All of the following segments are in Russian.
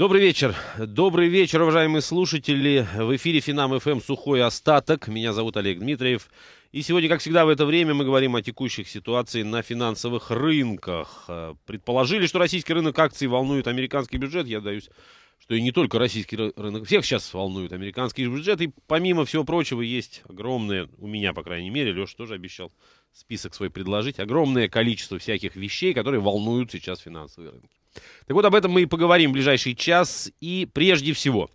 Добрый вечер. Добрый вечер, уважаемые слушатели. В эфире Финам ФМ «Сухой остаток». Меня зовут Олег Дмитриев. И сегодня, как всегда, в это время мы говорим о текущих ситуациях на финансовых рынках. Э, предположили, что российский рынок акций волнует американский бюджет. Я даюсь, что и не только российский рынок. Всех сейчас волнует американский бюджет. И помимо всего прочего есть огромное, у меня, по крайней мере, Леша тоже обещал список свой предложить, огромное количество всяких вещей, которые волнуют сейчас финансовые рынки. Так вот, об этом мы и поговорим в ближайший час. И прежде всего,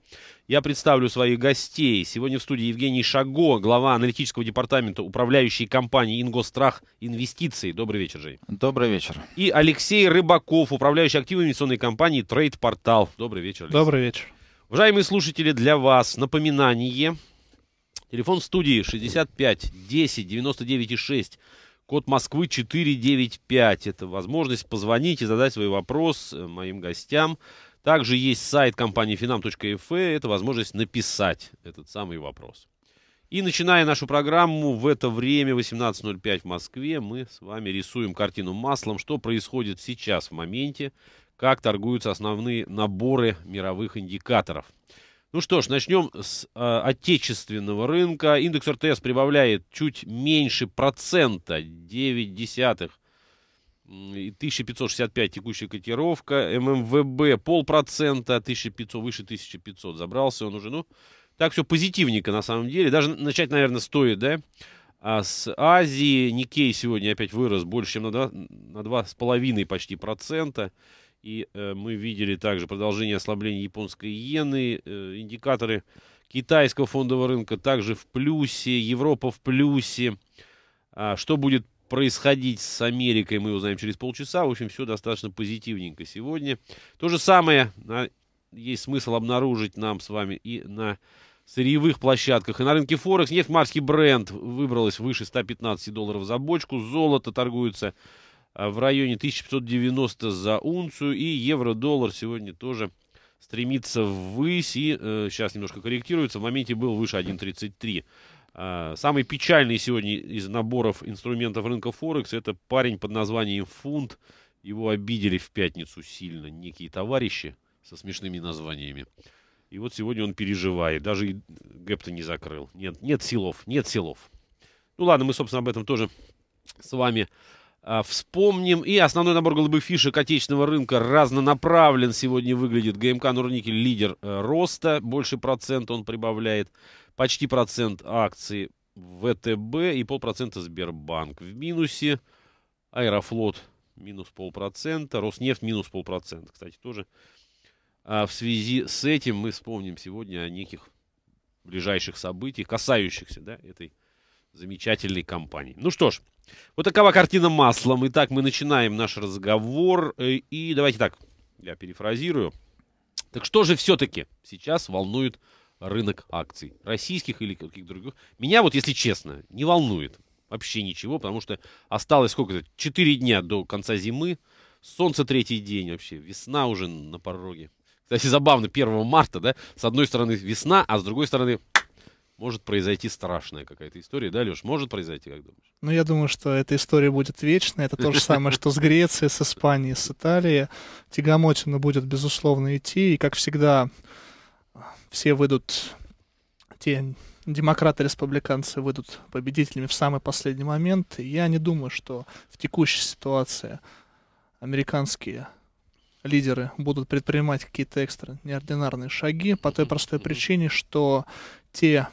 я представлю своих гостей. Сегодня в студии Евгений Шаго, глава аналитического департамента управляющей компании «Ингострах Инвестиции». Добрый вечер, Жень. Добрый вечер. И Алексей Рыбаков, управляющий активами инвестиционной компании «Трейд Портал». Добрый вечер, Алексей. Добрый вечер. Уважаемые слушатели, для вас напоминание. Телефон в студии 65 10 99 6 Код Москвы 495. Это возможность позвонить и задать свой вопрос э, моим гостям. Также есть сайт компании finam.fm. Э. Это возможность написать этот самый вопрос. И начиная нашу программу в это время 18.05 в Москве, мы с вами рисуем картину маслом, что происходит сейчас в моменте, как торгуются основные наборы мировых индикаторов. Ну что ж, начнем с э, отечественного рынка. Индекс РТС прибавляет чуть меньше процента, 9 десятых. 1565 текущая котировка, ММВБ полпроцента, 1500, выше 1500 забрался он уже, ну, так все позитивненько на самом деле, даже начать, наверное, стоит, да, а с Азии Никей сегодня опять вырос больше, чем на 2,5 на 2 почти процента, и э, мы видели также продолжение ослабления японской иены, э, индикаторы китайского фондового рынка также в плюсе, Европа в плюсе. А, что будет происходить с Америкой, мы узнаем через полчаса. В общем, все достаточно позитивненько сегодня. То же самое а, есть смысл обнаружить нам с вами и на сырьевых площадках. И на рынке Форекс нефть марский бренд выбралась выше 115 долларов за бочку. Золото торгуется Э, в районе 1590 за унцию, и евро-доллар сегодня тоже стремится ввысь, и э, сейчас немножко корректируется, в моменте был выше 1.33. Э, самый печальный сегодня из наборов инструментов рынка Форекс, это парень под названием фунт, его обидели в пятницу сильно некие товарищи со смешными названиями. И вот сегодня он переживает, даже и гэп-то не закрыл. Нет, нет силов, нет силов. Ну ладно, мы, собственно, об этом тоже с вами а, вспомним и основной набор голубых фишек отечественного рынка разнонаправлен. Сегодня выглядит ГМК Нурникель лидер э, роста. Больше процент он прибавляет. Почти процент акций ВТБ э и полпроцента Сбербанк. В минусе Аэрофлот минус полпроцента. Роснефть минус полпроцента. Кстати, тоже а в связи с этим мы вспомним сегодня о неких ближайших событиях, касающихся да, этой замечательной компании. Ну что ж, вот такова картина маслом. Итак, мы начинаем наш разговор. Э, и давайте так, я перефразирую. Так что же все-таки сейчас волнует рынок акций? Российских или каких-то других? Меня вот, если честно, не волнует вообще ничего, потому что осталось сколько-то? Четыре дня до конца зимы. Солнце третий день вообще. Весна уже на пороге. Кстати, забавно, 1 марта, да, с одной стороны весна, а с другой стороны может произойти страшная какая-то история, да, Леш? Может произойти, как думаешь? Ну, я думаю, что эта история будет вечная. Это то же самое, что с Грецией, с Испанией, с Италией. Тягомотина будет, безусловно, идти. И, как всегда, все выйдут, те демократы-республиканцы выйдут победителями в самый последний момент. И я не думаю, что в текущей ситуации американские лидеры будут предпринимать какие-то экстра неординарные шаги по той простой причине, что те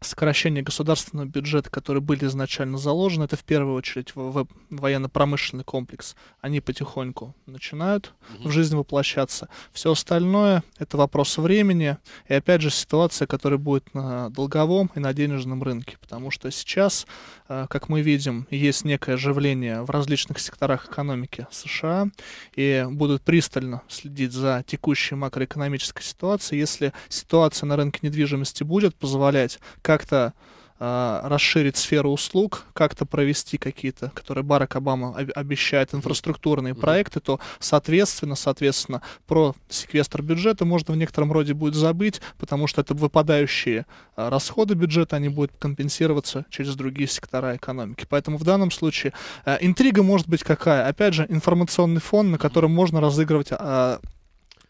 сокращения государственного бюджета, которые были изначально заложены, это в первую очередь военно-промышленный комплекс, они потихоньку начинают в жизнь воплощаться. Все остальное — это вопрос времени и, опять же, ситуация, которая будет на долговом и на денежном рынке, потому что сейчас, э, как мы видим, есть некое оживление в различных секторах экономики США и будут пристально следить за текущей макроэкономической ситуацией. Если ситуация на рынке недвижимости будет позволять как-то а, расширить сферу услуг, как-то провести какие-то, которые Барак Обама обещает, инфраструктурные проекты, то, соответственно, соответственно, про секвестр бюджета можно в некотором роде будет забыть, потому что это выпадающие а, расходы бюджета, они будут компенсироваться через другие сектора экономики. Поэтому в данном случае а, интрига может быть какая? Опять же, информационный фон, на котором можно разыгрывать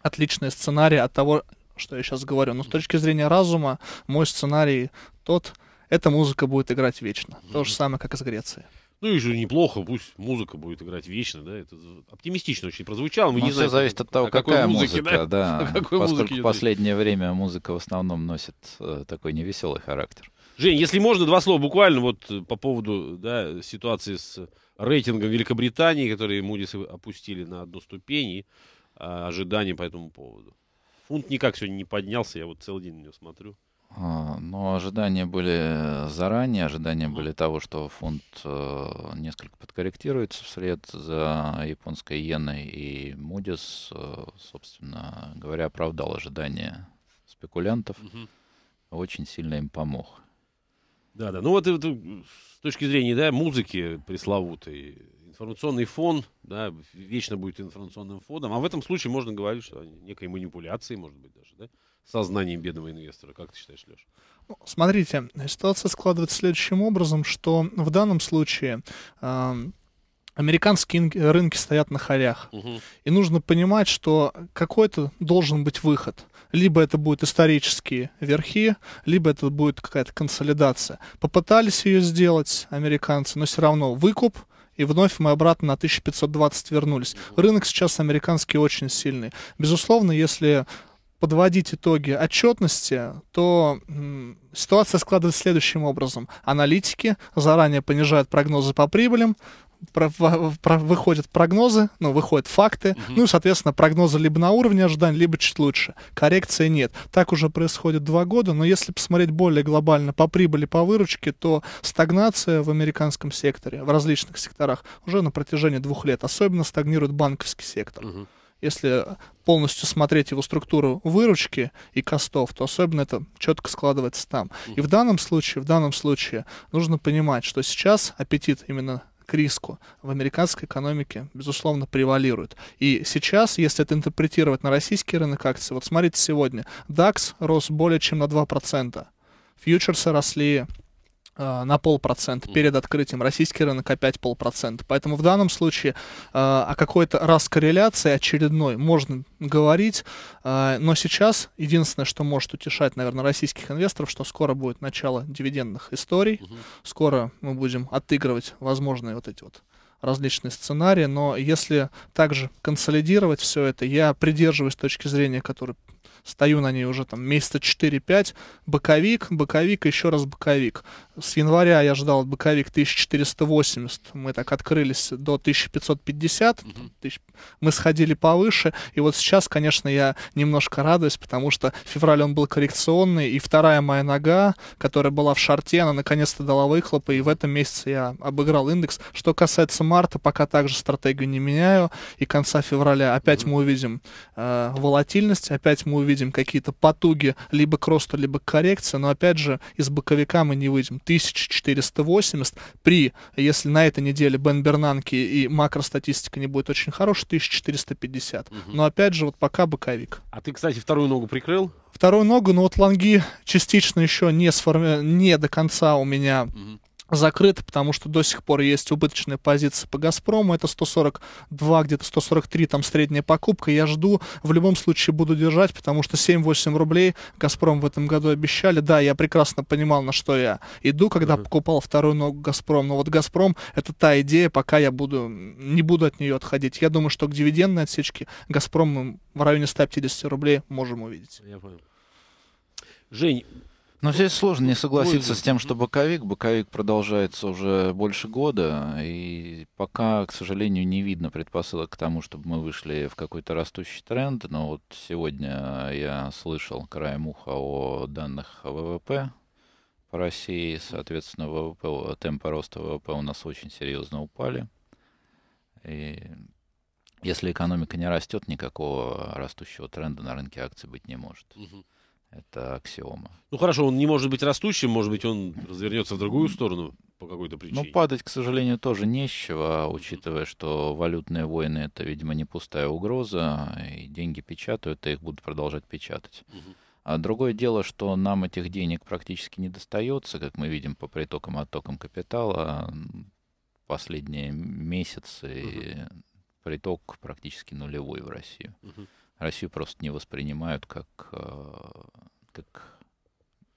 отличные сценарии от того, что я сейчас говорю, но с точки зрения разума мой сценарий тот, эта музыка будет играть вечно. То же самое, как из Греции. Ну и же неплохо, пусть музыка будет играть вечно, да, это оптимистично очень прозвучало. Мы ну, не все знаем, зависит от того, какая музыке, музыка, да, какой поскольку в последнее идет. время музыка в основном носит э, такой невеселый характер. Жень, если можно, два слова буквально вот э, по поводу да, ситуации с рейтингом Великобритании, который Мудис опустили на одну ступень и э, ожидания по этому поводу. Фунт никак сегодня не поднялся, я вот целый день на него смотрю. А, но ожидания были заранее, ожидания были того, что фунт э, несколько подкорректируется вслед за японской иеной, и Мудис, э, собственно говоря, оправдал ожидания спекулянтов, очень сильно им помог. Да, да. Ну вот э, с точки зрения да, музыки пресловутой, информационный фон, да, вечно будет информационным фоном. А в этом случае можно говорить, что о некой манипуляции, может быть, даже, да, сознанием бедного инвестора. Как ты считаешь, Леш? Ну, смотрите, ситуация складывается следующим образом, что в данном случае э, американские рынки стоят на халях. Угу. И нужно понимать, что какой-то должен быть выход. Либо это будут исторические верхи, либо это будет какая-то консолидация. Попытались ее сделать американцы, но все равно выкуп и вновь мы обратно на 1520 вернулись. Рынок сейчас американский очень сильный. Безусловно, если подводить итоги отчетности, то ситуация складывается следующим образом. Аналитики заранее понижают прогнозы по прибылям, про, про, выходят прогнозы, ну, выходят факты, угу. ну и, соответственно, прогнозы либо на уровне ожиданий, либо чуть лучше. Коррекции нет. Так уже происходит два года, но если посмотреть более глобально по прибыли, по выручке, то стагнация в американском секторе, в различных секторах, уже на протяжении двух лет. Особенно стагнирует банковский сектор. Угу. Если полностью смотреть его структуру выручки и костов, то особенно это четко складывается там. И в данном случае, в данном случае нужно понимать, что сейчас аппетит именно к риску в американской экономике, безусловно, превалирует. И сейчас, если это интерпретировать на российский рынок акций, вот смотрите сегодня, DAX рос более чем на 2%, фьючерсы росли Э, на полпроцента перед открытием, российский рынок опять полпроцента. Поэтому в данном случае э, о какой-то раскорреляции очередной можно говорить, э, но сейчас единственное, что может утешать, наверное, российских инвесторов, что скоро будет начало дивидендных историй, угу. скоро мы будем отыгрывать возможные вот эти вот различные сценарии, но если также консолидировать все это, я придерживаюсь точки зрения, которую стою на ней уже там месяца 4-5, боковик, боковик, еще раз боковик. С января я ждал боковик 1480, мы так открылись до 1550, угу. тысяч... мы сходили повыше, и вот сейчас, конечно, я немножко радуюсь, потому что февраль он был коррекционный, и вторая моя нога, которая была в шарте, она наконец-то дала выхлопы, и в этом месяце я обыграл индекс. Что касается марта, пока также стратегию не меняю, и конца февраля опять угу. мы увидим э, волатильность, опять мы увидим увидим какие-то потуги либо к росту, либо к коррекции, но опять же из боковика мы не выйдем. 1480 при, если на этой неделе Бен Бернанки и макростатистика не будет очень хорошая, 1450. Угу. Но опять же вот пока боковик. А ты, кстати, вторую ногу прикрыл? Вторую ногу, но вот лонги частично еще не, сформи... не до конца у меня... Угу закрыто, потому что до сих пор есть убыточная позиция по «Газпрому», это 142, где-то 143, там средняя покупка, я жду, в любом случае буду держать, потому что 7-8 рублей «Газпром» в этом году обещали, да, я прекрасно понимал, на что я иду, когда mm-hmm. покупал вторую ногу «Газпром», но вот «Газпром» — это та идея, пока я буду, не буду от нее отходить, я думаю, что к дивидендной отсечке «Газпром» мы в районе 150 рублей можем увидеть. Я понял. Жень, но здесь сложно не согласиться с тем, что боковик. Боковик продолжается уже больше года, и пока, к сожалению, не видно предпосылок к тому, чтобы мы вышли в какой-то растущий тренд. Но вот сегодня я слышал краем уха о данных ВВП по России. Соответственно, ВВП, темпы роста ВВП у нас очень серьезно упали. И если экономика не растет, никакого растущего тренда на рынке акций быть не может. Угу. Это аксиома. Ну хорошо, он не может быть растущим, может быть, он развернется в другую сторону по какой-то причине. Ну, падать, к сожалению, тоже нечего, а учитывая, что валютные войны это, видимо, не пустая угроза, и деньги печатают, и их будут продолжать печатать. Угу. А другое дело, что нам этих денег практически не достается, как мы видим по притокам и оттокам капитала последние месяцы. Угу. Приток практически нулевой в Россию. Угу. Россию просто не воспринимают как, э, как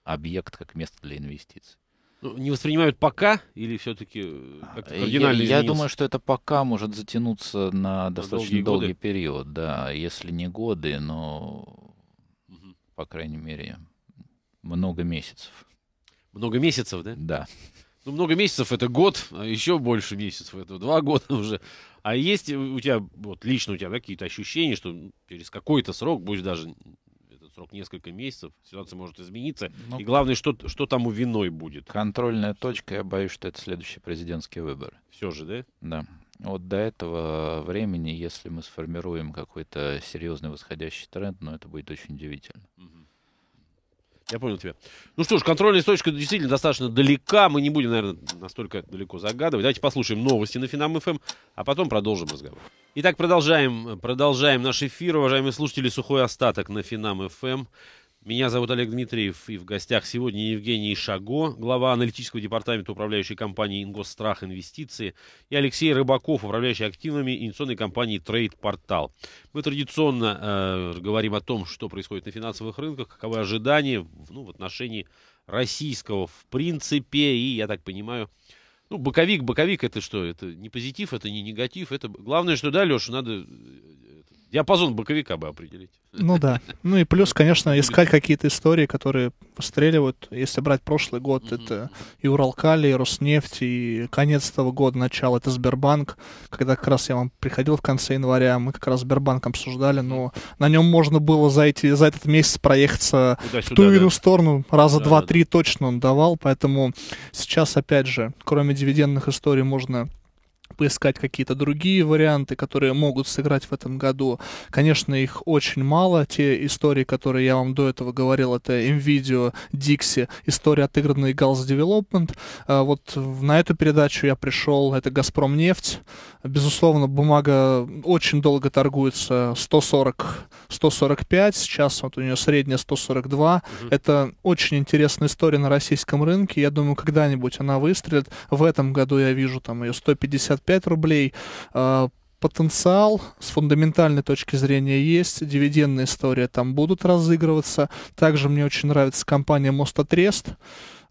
объект, как место для инвестиций. Ну, не воспринимают пока или все-таки а, кардинально я, я думаю, что это пока может затянуться на, на достаточно долгие долгий годы. период, да, если не годы, но угу. по крайней мере много месяцев. Много месяцев, да? Да. Ну, много месяцев это год, а еще больше месяцев это два года уже. А есть у тебя, вот лично у тебя какие-то ощущения, что через какой-то срок, будет даже этот срок несколько месяцев, ситуация может измениться. Ну, и главное, что, что там у виной будет. Контрольная точка, я боюсь, что это следующие президентские выборы. Все же, да? Да. Вот до этого времени, если мы сформируем какой-то серьезный восходящий тренд, ну, это будет очень удивительно. Я понял тебя. Ну что ж, контрольная точка действительно достаточно далека. Мы не будем, наверное, настолько далеко загадывать. Давайте послушаем новости на Финам ФМ, а потом продолжим разговор. Итак, продолжаем, продолжаем наш эфир, уважаемые слушатели. Сухой остаток на Финам ФМ. Меня зовут Олег Дмитриев, и в гостях сегодня Евгений Шаго, глава аналитического департамента управляющей компании «Ингосстрах Инвестиции», и Алексей Рыбаков, управляющий активами инвестиционной компании «Трейд Портал». Мы традиционно э, говорим о том, что происходит на финансовых рынках, каковы ожидания ну, в отношении российского в принципе, и, я так понимаю, ну, боковик, боковик это что? Это не позитив, это не негатив. Это главное, что да, Леша, надо э, э, Диапазон боковика бы определить. Ну да. Ну и плюс, конечно, искать какие-то истории, которые постреливают. Если брать прошлый год, mm-hmm. это и Уралкали, и Роснефть, и конец этого года, начало, это Сбербанк. Когда как раз я вам приходил в конце января, мы как раз Сбербанк обсуждали, но на нем можно было за, эти, за этот месяц проехаться в ту или иную да. сторону. Раза да, два-три да. точно он давал, поэтому сейчас, опять же, кроме дивидендных историй, можно поискать какие-то другие варианты, которые могут сыграть в этом году. Конечно, их очень мало. Те истории, которые я вам до этого говорил, это NVIDIA, Dixie, история отыгранной Gals Development. А вот на эту передачу я пришел, это Газпром нефть. Безусловно, бумага очень долго торгуется, 140, 145, сейчас вот у нее средняя 142. Угу. Это очень интересная история на российском рынке. Я думаю, когда-нибудь она выстрелит. В этом году я вижу там ее 150 65 рублей. А, потенциал с фундаментальной точки зрения есть, дивидендная история там будут разыгрываться. Также мне очень нравится компания Мостотрест.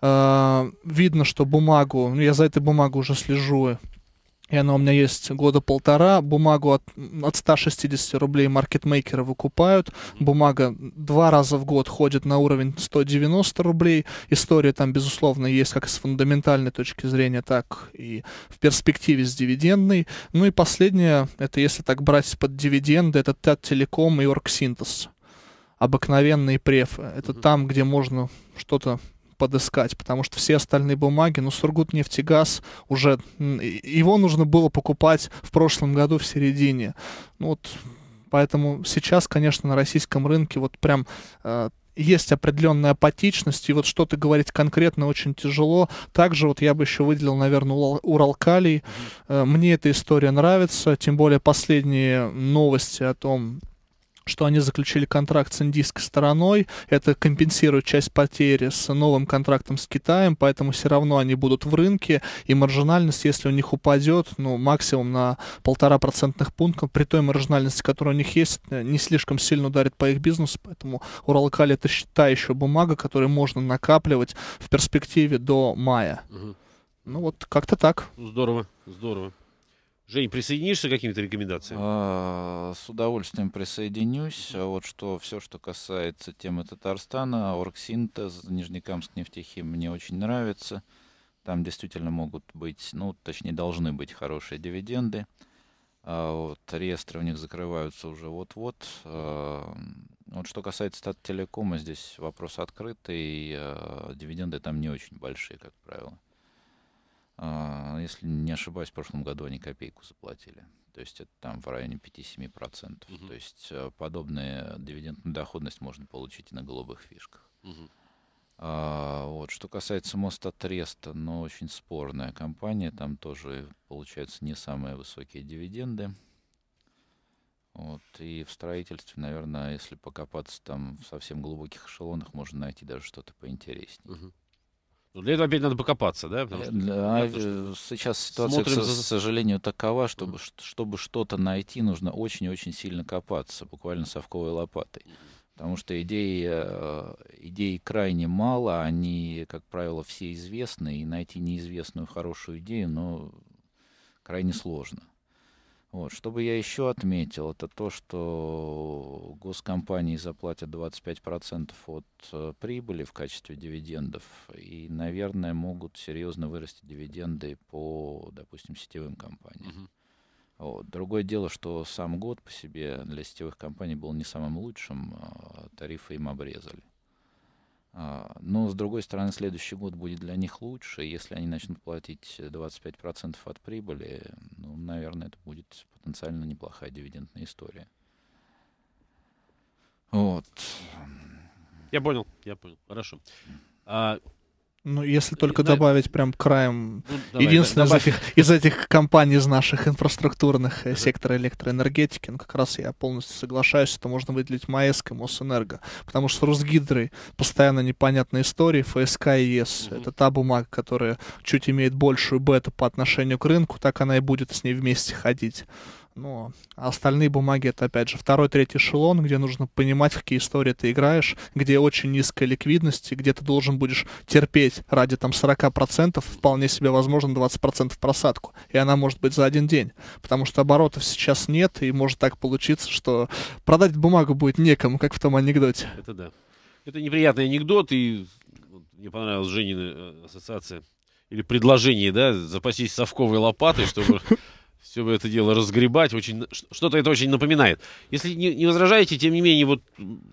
А, видно, что бумагу, ну, я за этой бумагу уже слежу и она у меня есть года полтора. Бумагу от, от 160 рублей маркетмейкеры выкупают. Бумага два раза в год ходит на уровень 190 рублей. История там, безусловно, есть как с фундаментальной точки зрения, так и в перспективе с дивидендной. Ну и последнее, это если так брать под дивиденды, это ТЭТ Телеком и Оргсинтез. Обыкновенные префы. Это там, где можно что-то подыскать, потому что все остальные бумаги, ну, Сургутнефтегаз уже, его нужно было покупать в прошлом году в середине. Ну, вот, поэтому сейчас, конечно, на российском рынке вот прям э, есть определенная апатичность, и вот что-то говорить конкретно очень тяжело. Также вот я бы еще выделил, наверное, Уралкалий. Э, мне эта история нравится, тем более последние новости о том, что они заключили контракт с индийской стороной, это компенсирует часть потери с новым контрактом с Китаем, поэтому все равно они будут в рынке, и маржинальность, если у них упадет, ну, максимум на полтора процентных пункта, при той маржинальности, которая у них есть, э, не слишком сильно ударит по их бизнесу, поэтому Уралкали это та еще бумага, которую можно накапливать в перспективе до мая. Угу. Ну вот как-то так. Здорово, здорово. Жень, присоединишься к каким-то рекомендациям? А, с удовольствием присоединюсь. А вот что все, что касается темы Татарстана, оргсинтез, Нижнекамск, нефтехим мне очень нравится. Там действительно могут быть, ну, точнее, должны быть хорошие дивиденды. А вот, реестры у них закрываются уже вот-вот. А, вот что касается Таттелекома, здесь вопрос открытый. и Дивиденды там не очень большие, как правило. А, если не ошибаюсь, в прошлом году они копейку заплатили. То есть это там в районе 5-7%. Угу. То есть э, подобная дивидендная доходность можно получить и на голубых фишках. Угу. А, вот. Что касается Моста Треста, но очень спорная компания. Там тоже получаются не самые высокие дивиденды. Вот. И в строительстве, наверное, если покопаться там в совсем глубоких эшелонах, можно найти даже что-то поинтереснее. Угу. Ну, для этого опять надо покопаться, да? Потому что, а, э, сейчас ситуация, смотрим... к сожалению, такова, чтобы, чтобы что-то найти, нужно очень-очень сильно копаться, буквально совковой лопатой. Потому что идей, э, идей крайне мало, они, как правило, все известны, и найти неизвестную хорошую идею, но ну, крайне сложно. Вот. Что бы я еще отметил, это то, что госкомпании заплатят 25% от э, прибыли в качестве дивидендов и, наверное, могут серьезно вырасти дивиденды по, допустим, сетевым компаниям. Uh -huh. Вот. Другое дело, что сам год по себе для сетевых компаний был не самым лучшим, а, тарифы им обрезали. А, но, с другой стороны, следующий год будет для них лучше. Если они начнут платить 25% э, от прибыли, ну, наверное, это будет потенциально неплохая дивидендная история. Вот. Я понял, я понял. Хорошо. А, ну, если только да, э, добавить прям краем. Ну, Единственное из, этих, из этих компаний, из наших инфраструктурных uh сектора электроэнергетики, ну, как раз я полностью соглашаюсь, это можно выделить МАЭСК и Мосэнерго. Потому что с Росгидрой постоянно непонятные истории, ФСК и ЕС. uh Это та бумага, которая чуть имеет большую бету по отношению к рынку, так она и будет с ней вместе ходить. Но остальные бумаги это, опять же, второй, третий эшелон, где нужно понимать, в какие истории ты играешь, где очень низкая ликвидность, где ты должен будешь терпеть ради там 40%, вполне себе возможно 20% просадку. И она может быть за один день, потому что оборотов сейчас нет, и может так получиться, что продать бумагу будет некому, как в том анекдоте. Это да. Это неприятный анекдот, и мне понравилась Женина э, ассоциация или предложение, да, запастись совковой лопатой, чтобы все это дело разгребать. Очень, что-то это очень напоминает. Если не, не возражаете, тем не менее, вот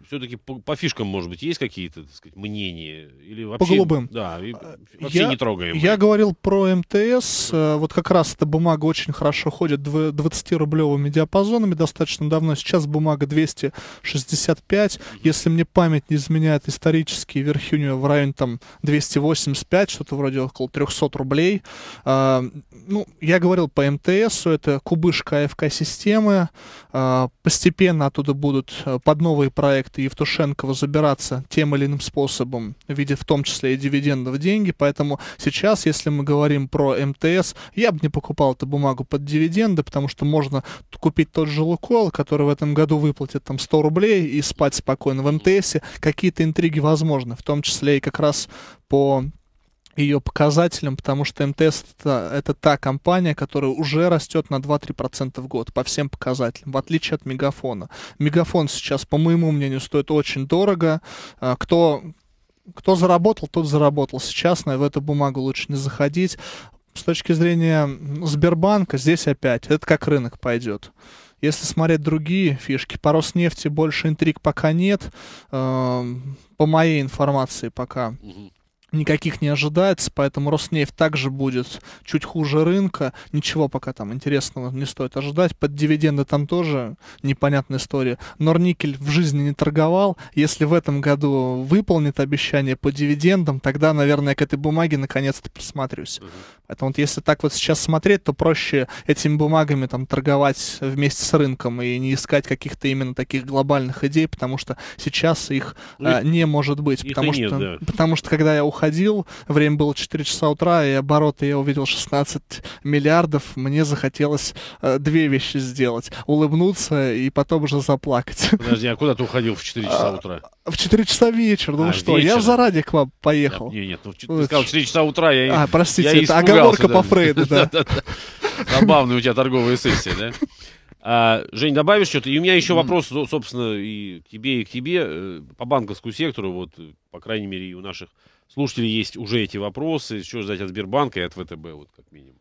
все-таки по, по фишкам, может быть, есть какие-то, так сказать, мнения? Или вообще, по голубым. Да, и, а, вообще я, не трогаем. Я говорил про МТС. Э, вот как раз эта бумага очень хорошо ходит 20-рублевыми диапазонами достаточно давно. Сейчас бумага 265. Если мне память не изменяет, исторические верхи у нее в районе там 285, что-то вроде около 300 рублей. А, ну, я говорил по МТС Россо это кубышка АФК-системы. А, постепенно оттуда будут э, под новые проекты Евтушенкова забираться тем или иным способом, в виде в том числе и дивидендов деньги. Поэтому сейчас, если мы говорим про МТС, я бы не покупал эту бумагу под дивиденды, потому что можно купить тот же Лукойл, который в этом году выплатит там 100 рублей и спать спокойно в МТСе. Какие-то интриги возможны, в том числе и как раз по ее показателем, потому что МТС это, это та компания, которая уже растет на 2-3% в год по всем показателям, в отличие от Мегафона. Мегафон сейчас, по моему мнению, стоит очень дорого. А, кто, кто заработал, тот заработал. Сейчас на в эту бумагу лучше не заходить. С точки зрения Сбербанка, здесь опять, это как рынок пойдет. Если смотреть другие фишки, по Роснефти больше интриг пока нет, э, по моей информации пока. Угу никаких не ожидается, поэтому Роснефть также будет чуть хуже рынка. Ничего пока там интересного не стоит ожидать. Под дивиденды там тоже непонятная история. Норникель в жизни не торговал. Если в этом году выполнит обещание по дивидендам, тогда, наверное, к этой бумаге наконец-то присматриваюсь. Угу. Поэтому вот если так вот сейчас смотреть, то проще этими бумагами там торговать вместе с рынком и не искать каких-то именно таких глобальных идей, потому что сейчас их ну, а, не может быть. Их потому, что, нет, да. потому что когда я уходил уходил, время было 4 часа утра, и обороты я увидел 16 миллиардов, мне захотелось э, две вещи сделать. Улыбнуться и потом уже заплакать. Подожди, а куда ты уходил в 4 часа а, утра? А, в 4 часа вечера, ну а, что, вечера? я заранее к вам поехал. Да, нет, нет, ну, ты сказал 4 часа утра, я А, простите, я это оговорка да. по Фрейду, да. Забавная у тебя торговая сессия, да? А, Жень, добавишь что-то? И у меня еще вопрос, ну, собственно, и к тебе, и к тебе э, по банковскому сектору, вот, по крайней мере, и у наших слушателей есть уже эти вопросы, что ждать от Сбербанка и от ВТБ, вот как минимум.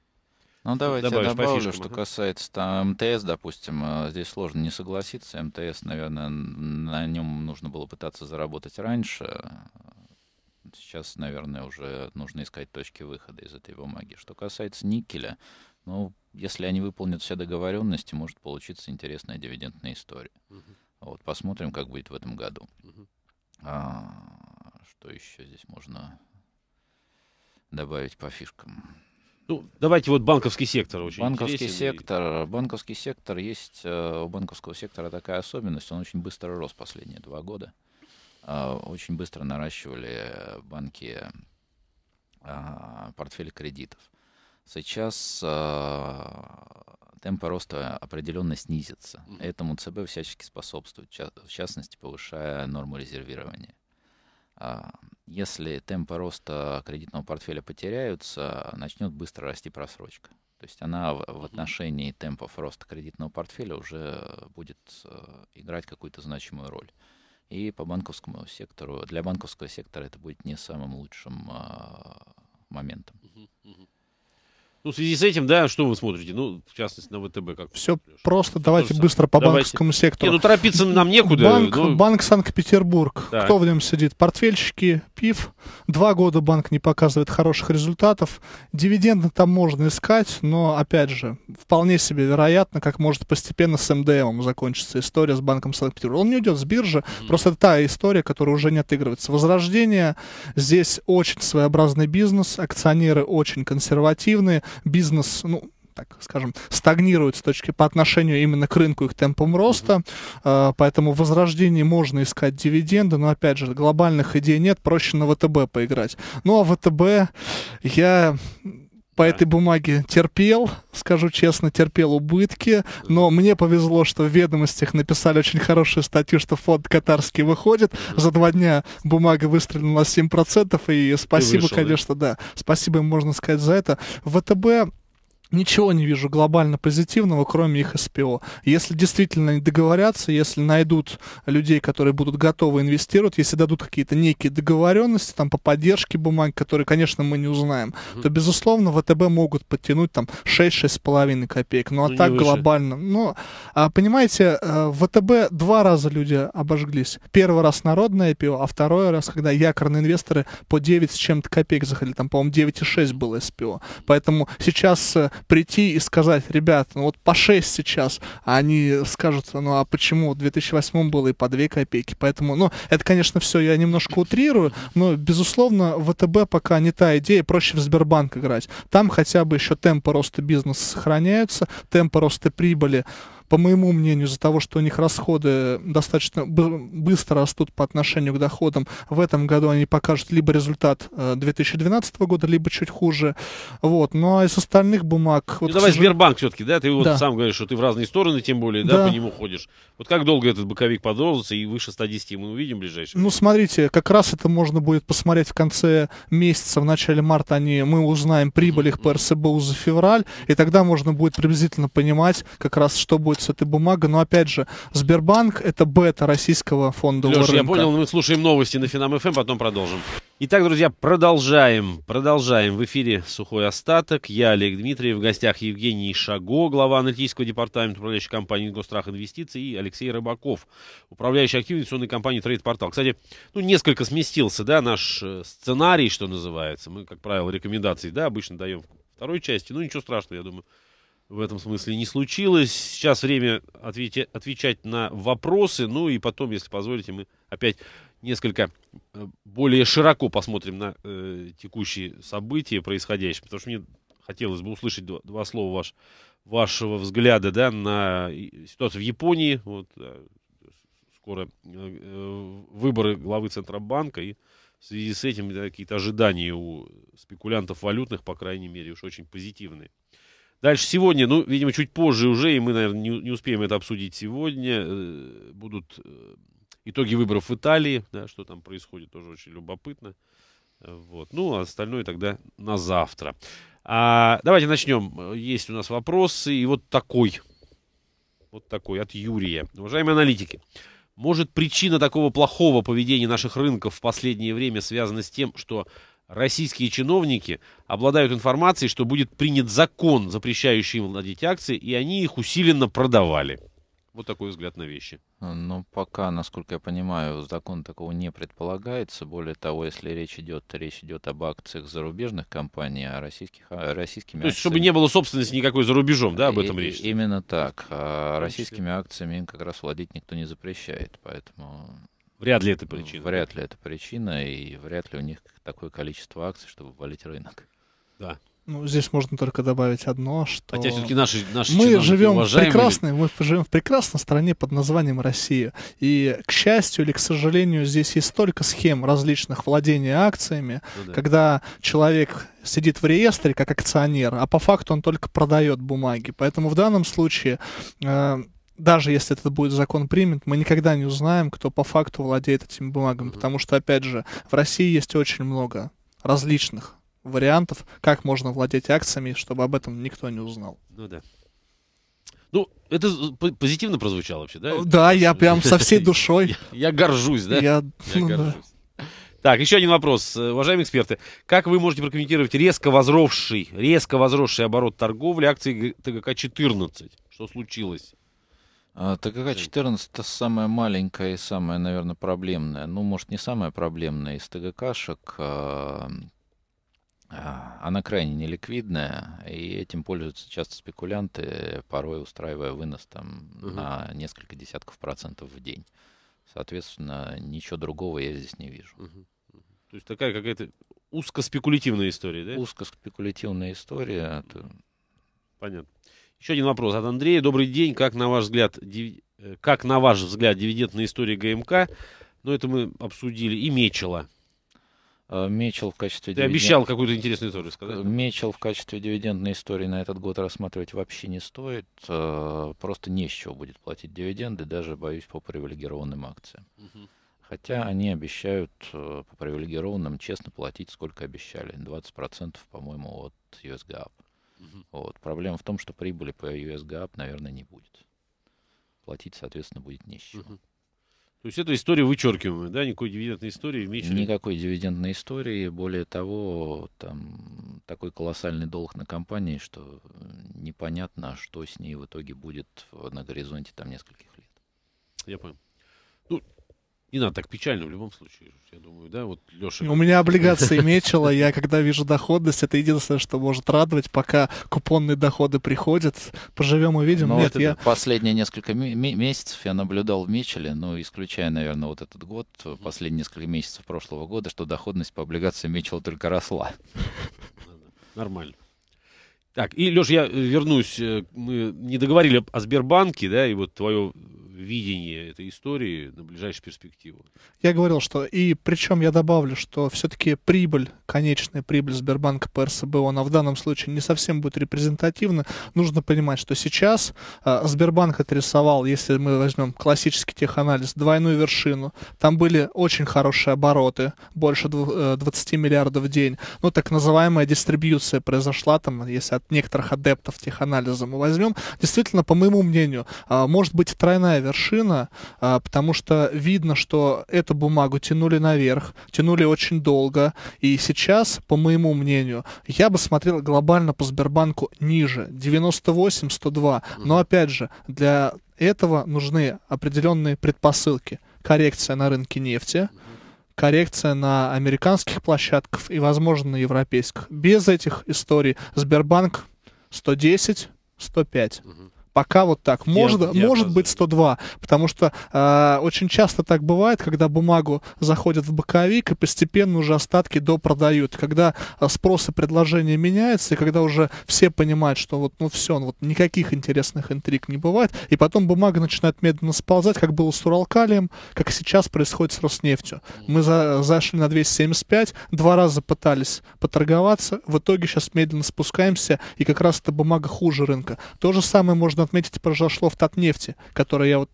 Ну, давайте Добавишь я добавлю, фишкам, что ага. касается там, МТС, допустим, э, здесь сложно не согласиться. МТС, наверное, на нем нужно было пытаться заработать раньше. Сейчас, наверное, уже нужно искать точки выхода из этой бумаги. Что касается никеля, ну, если они выполнят все договоренности, может получиться интересная дивидендная история. Угу. Вот, посмотрим, как будет в этом году. Угу. А что еще здесь можно добавить по фишкам? Ну, давайте вот банковский сектор очень банковский интересен. Сектор, банковский сектор есть, э, у банковского сектора такая особенность, он очень быстро рос последние два года. Э, очень быстро наращивали банки э, портфель кредитов. Сейчас темпы роста определенно снизятся. Этому ЦБ всячески способствует, в частности, повышая норму резервирования. А, если темпы роста кредитного портфеля потеряются, начнет быстро расти просрочка. То есть она в отношении темпов роста кредитного портфеля уже будет а, играть какую-то значимую роль. И по банковскому сектору, для банковского сектора это будет не самым лучшим а, моментом. Ну, в связи с этим, да, что вы смотрите? Ну, в частности, на ВТБ как. Все Леша? просто, давайте Тоже быстро по давайте. банковскому сектору. Не, ну торопиться нам некуда. Банк, но... Ну. банк Санкт-Петербург. Так. Кто в нем сидит? Портфельщики, ПИФ. Два года банк не показывает хороших результатов. Дивиденды там можно искать, но, опять же, вполне себе вероятно, как может постепенно с МДМом закончится история с банком Санкт-Петербург. Он не уйдет с биржи, mm-hmm. просто это та история, которая уже не отыгрывается. Возрождение, здесь очень своеобразный бизнес, акционеры очень консервативные, бизнес, ну, так скажем, стагнирует с точки по отношению именно к рынку их темпам роста, mm-hmm. поэтому в возрождении можно искать дивиденды, но опять же глобальных идей нет, проще на ВТБ поиграть. Ну а ВТБ я по этой бумаге терпел, скажу честно, терпел убытки, но мне повезло, что в «Ведомостях» написали очень хорошую статью, что фонд катарский выходит. За два дня бумага выстрелила на 7%, и спасибо, вышел, конечно, да. да, спасибо им, можно сказать, за это. ВТБ ничего не вижу глобально позитивного, кроме их СПО. Если действительно договорятся, если найдут людей, которые будут готовы инвестировать, если дадут какие-то некие договоренности там по поддержке бумаг, которые, конечно, мы не узнаем, mm-hmm. то, безусловно, ВТБ могут подтянуть там 6-6,5 копеек. Ну, а ну, так глобально. Ну, а, понимаете, э, в ВТБ два раза люди обожглись. Первый раз народное IPO, а второй раз, когда якорные инвесторы по 9 с чем-то копеек заходили. Там, по-моему, 9,6 было СПО. Поэтому сейчас э, прийти и сказать, ребят, ну вот по 6 сейчас, а они скажут, ну а почему в 2008 было и по 2 копейки, поэтому, ну, это, конечно, все я немножко утрирую, но, безусловно, ВТБ пока не та идея, проще в Сбербанк играть. Там хотя бы еще темпы роста бизнеса сохраняются, темпы роста прибыли по моему мнению, из-за того, что у них расходы достаточно быстро растут по отношению к доходам, в этом году они покажут либо результат 2012 э, года, либо чуть хуже. Вот. Ну а из остальных бумаг... Ну, вот, давай сожалению... Сбербанк все-таки, да? Ты вот да. сам говоришь, что ты в разные стороны, тем более, да, да, по нему ходишь. Вот как долго этот боковик продолжится, и выше 110 мы увидим ближайшем Ну, смотрите, как раз это можно будет посмотреть в конце месяца, в начале марта они, мы узнаем прибыль их по РСБУ за февраль, и тогда можно будет приблизительно понимать как раз, что будет пользуется этой бумагой, но опять же, Сбербанк это бета российского фондового Леша, рынка. я понял, мы слушаем новости на Финам ФМ, потом продолжим. Итак, друзья, продолжаем. Продолжаем. В эфире «Сухой остаток». Я, Олег Дмитриев. В гостях Евгений Шаго, глава аналитического департамента управляющей компании Госстрах Инвестиций» и Алексей Рыбаков, управляющий активной инвестиционной компании «Трейд-портал». Кстати, ну, несколько сместился, да, наш э, сценарий, что называется. Мы, как правило, рекомендации, да, обычно даем второй части. Ну, ничего страшного, я думаю в этом смысле не случилось. Сейчас время ответи, отвечать на вопросы, ну и потом, если позволите, мы опять несколько э, более широко посмотрим на э, текущие события, происходящие, потому что мне хотелось бы услышать два, два слова ваш, вашего взгляда да, на ситуацию в Японии. Вот, э, скоро э, э, выборы главы Центробанка и в связи с этим да, какие-то ожидания у спекулянтов валютных, по крайней мере, уж очень позитивные. Дальше сегодня, ну, видимо, чуть позже уже, и мы, наверное, не, не успеем это обсудить сегодня, э, будут э, итоги выборов в Италии, да, что там происходит, тоже очень любопытно. Э, вот. Ну, а остальное тогда на завтра. А, давайте начнем. Есть у нас вопросы. И вот такой. Вот такой от Юрия. Уважаемые аналитики, может причина такого плохого поведения наших рынков в последнее время связана с тем, что российские чиновники обладают информацией, что будет принят закон, запрещающий им владеть акции, и они их усиленно продавали. Вот такой взгляд на вещи. Но ну, пока, насколько я понимаю, закон такого не предполагается. Более того, если речь идет, речь идет об акциях зарубежных компаний, а российских, а, российскими То есть, акциями... чтобы не было собственности никакой за рубежом, да, об этом и, речь? Именно так. А российскими акциями им как раз владеть никто не запрещает, поэтому... Вряд ли это причина. Вряд ли это причина, и вряд ли у них такое количество акций, чтобы валить рынок. Да. Ну, здесь можно только добавить одно, что... Хотя все-таки наши, наши Мы живем в прекрасной, мы живем в прекрасной стране под названием Россия. И, к счастью или к сожалению, здесь есть столько схем различных владения акциями, ну, да. когда человек сидит в реестре как акционер, а по факту он только продает бумаги. Поэтому в данном случае э, даже если этот будет закон примет, мы никогда не узнаем, кто по факту владеет этими бумагами, потому что, опять же, в России есть очень много различных вариантов, как можно владеть акциями, чтобы об этом никто не узнал. Ну да. Ну, это позитивно прозвучало вообще, да? Да, я прям со всей душой. Я горжусь, да? Я ну горжусь. Так, еще один вопрос. Э, уважаемые эксперты, как вы можете прокомментировать резко возросший, резко возросший оборот торговли акций ТГК-14? Что случилось? А, ТГК-14 — самая маленькая и самая, наверное, проблемная. Ну, может, не самая проблемная из ТГКшек. А, а, она крайне неликвидная, и этим пользуются часто спекулянты, порой устраивая вынос там угу. на несколько десятков процентов в день. Соответственно, ничего другого я здесь не вижу. Угу. То есть такая какая-то узкоспекулятивная история, да? Узкоспекулятивная история. Понятно. Еще один вопрос от Андрея. Добрый день. Как на ваш взгляд, див... Э, как на ваш взгляд дивидендная история ГМК? Ну, это мы обсудили. И Мечела. Э, Мечел в качестве... Ты обещал какую-то интересную историю сказать. Мечел в качестве дивидендной истории на этот год рассматривать вообще не стоит. Э, просто не с чего будет платить дивиденды, даже, боюсь, по привилегированным акциям. Угу. Хотя они обещают по привилегированным честно платить, сколько обещали. 20%, по-моему, от US Угу. Вот. Проблема в том, что прибыли по US GAAP, наверное, не будет. Платить, соответственно, будет не с Угу. То есть это история вычеркиваемая, да, никакой дивидендной истории меньше. Никакой дивидендной истории, более того, там такой колоссальный долг на компании, что непонятно, что с ней в итоге будет на горизонте там нескольких лет. Я понял. Ну, не надо так печально в любом случае, я думаю, да, вот Леша. У меня облигации мечила, я когда вижу доходность, это единственное, что может радовать, пока купонные доходы приходят, поживем и видим. Ну, Нет, вот я... Последние несколько месяцев я наблюдал в Мечеле, ну, исключая, наверное, вот этот год, э, последние несколько месяцев прошлого года, что доходность по облигациям Мечела только росла. Нормально. Так, и, Леш, я э, вернусь, э, мы не договорили о Сбербанке, да, и вот твое видение этой истории на ближайшую перспективу. Я говорил, что и причем я добавлю, что все-таки прибыль, конечная прибыль Сбербанка по РСБО, она в данном случае не совсем будет репрезентативна. Нужно понимать, что сейчас э, Сбербанк отрисовал, если мы возьмем классический теханализ, двойную вершину. Там были очень хорошие обороты, больше 20 э, миллиардов в день. Ну, так называемая дистрибьюция произошла там, если от некоторых адептов теханализа мы возьмем. Действительно, по моему мнению, э, может быть тройная вершина, а, потому что видно, что эту бумагу тянули наверх, тянули очень долго, и сейчас, по моему мнению, я бы смотрел глобально по Сбербанку ниже, 98, 102, но опять же, для этого нужны определенные предпосылки. Коррекция на рынке нефти, коррекция на американских площадках и, возможно, на европейских. Без этих историй Сбербанк 110, 105. Угу. Пока вот так. Может, я, я может быть 102, потому что э, очень часто так бывает, когда бумагу заходят в боковик и постепенно уже остатки допродают. Когда а, спрос и предложение меняются и когда уже все понимают, что вот, ну все, вот никаких интересных интриг не бывает, и потом бумага начинает медленно сползать, как было с Уралкалием, как сейчас происходит с Роснефтью. Мы за, зашли на 275, два раза пытались поторговаться, в итоге сейчас медленно спускаемся, и как раз эта бумага хуже рынка. То же самое можно отметить, произошло в Татнефти, которое я вот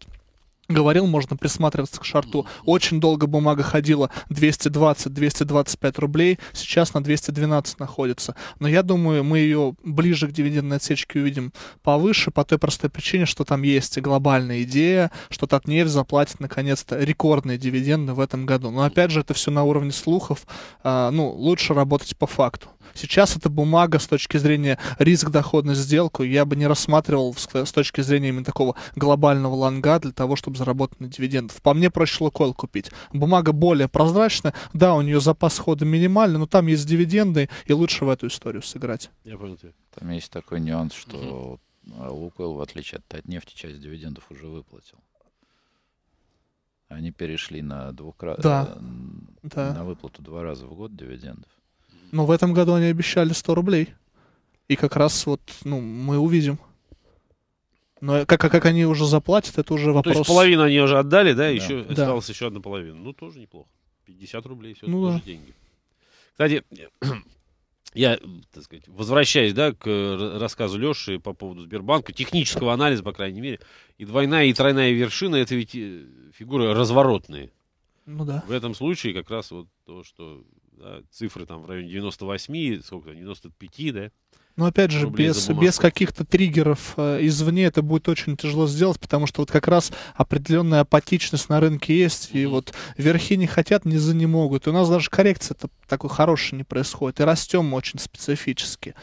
говорил, можно присматриваться к шарту. Очень долго бумага ходила 220-225 рублей, сейчас на 212 находится. Но я думаю, мы ее ближе к дивидендной отсечке увидим повыше, по той простой причине, что там есть глобальная идея, что Татнефть заплатит наконец-то рекордные дивиденды в этом году. Но опять же, это все на уровне слухов. А, ну, лучше работать по факту. Сейчас это бумага с точки зрения риск-доходность сделку я бы не рассматривал с точки зрения именно такого глобального лонга для того, чтобы заработать на дивидендах. По мне проще Лукойл купить. Бумага более прозрачная, да, у нее запас хода минимальный, но там есть дивиденды, и лучше в эту историю сыграть. Я понял тебя. Там есть такой нюанс, что угу. Лукойл, в отличие от, от нефти, часть дивидендов уже выплатил. Они перешли на двукра... Э, да. На, да. выплату два раза в год дивидендов. Но в этом году они обещали 100 рублей. И как раз вот, ну, мы увидим. Но как, как они уже заплатят, это уже вопрос. Ну, то есть половину они уже отдали, да, да. еще да. осталась еще одна половина. Ну, тоже неплохо. 50 рублей, все ну, тоже да. деньги. Кстати, я, так сказать, возвращаясь, да, к рассказу Леши по поводу Сбербанка, технического анализа, по крайней мере, и двойная, и тройная вершина, это ведь э, фигуры разворотные. Ну да. В этом случае как раз вот то, что да, цифры там в районе 98, сколько-то, 95, да? Но опять же, без, без каких-то триггеров э, извне это будет очень тяжело сделать, потому что вот как раз определенная апатичность на рынке есть, и вот верхи не хотят, низы не могут. И у нас даже коррекция-то такой хорошей не происходит, и растем мы очень специфически.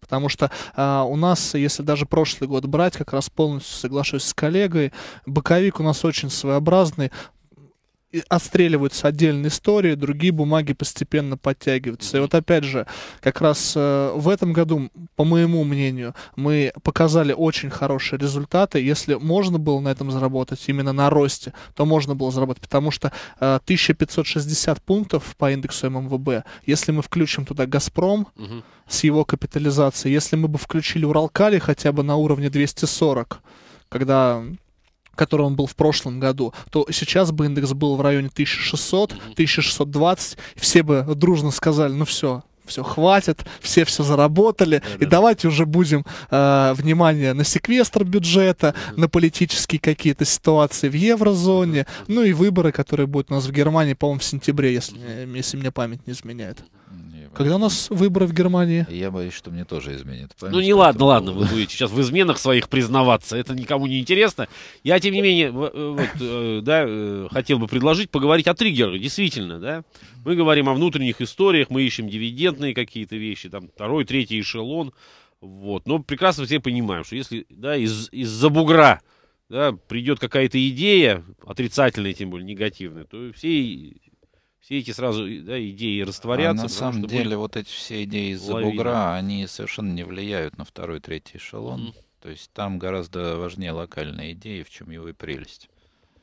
Потому что э, у нас, если даже прошлый год брать, как раз полностью соглашусь с коллегой, боковик у нас очень своеобразный, отстреливаются отдельные истории, другие бумаги постепенно подтягиваются. И вот опять же, как раз э, в этом году, по моему мнению, мы показали очень хорошие результаты. Если можно было на этом заработать, именно на росте, то можно было заработать, потому что 1560 э, пунктов по индексу ММВБ, если мы включим туда «Газпром», с его капитализацией, если мы бы включили «Уралкали» хотя бы на уровне 240, когда которым он был в прошлом году, то сейчас бы индекс был в районе 1600, 1620, все бы дружно сказали, ну все, все хватит, все все заработали, да, и да. давайте уже будем э, внимание на секвестр бюджета, на политические какие-то ситуации в еврозоне, ну и выборы, которые будут у нас в Германии, по-моему, в сентябре, если, если мне память не изменяет. Когда у нас выборы в Германии? Я боюсь, что мне тоже изменит. ну не ладно, ладно, вы будете сейчас в изменах своих признаваться, это никому не интересно. Я, тем не менее, э, вот, э, да, э, хотел бы предложить поговорить о триггерах, действительно, да. Мы говорим о внутренних историях, мы ищем дивидендные какие-то вещи, там второй, третий эшелон, вот. Но прекрасно все понимаем, что если, да, из, из-за бугра да, придет какая-то идея, отрицательная, тем более негативная, то все все эти сразу да, идеи растворятся. А на самом деле вот эти все идеи из-за бугра, они совершенно не влияют на второй, третий эшелон. Угу. То есть там гораздо важнее локальные идеи, в чем его и прелесть.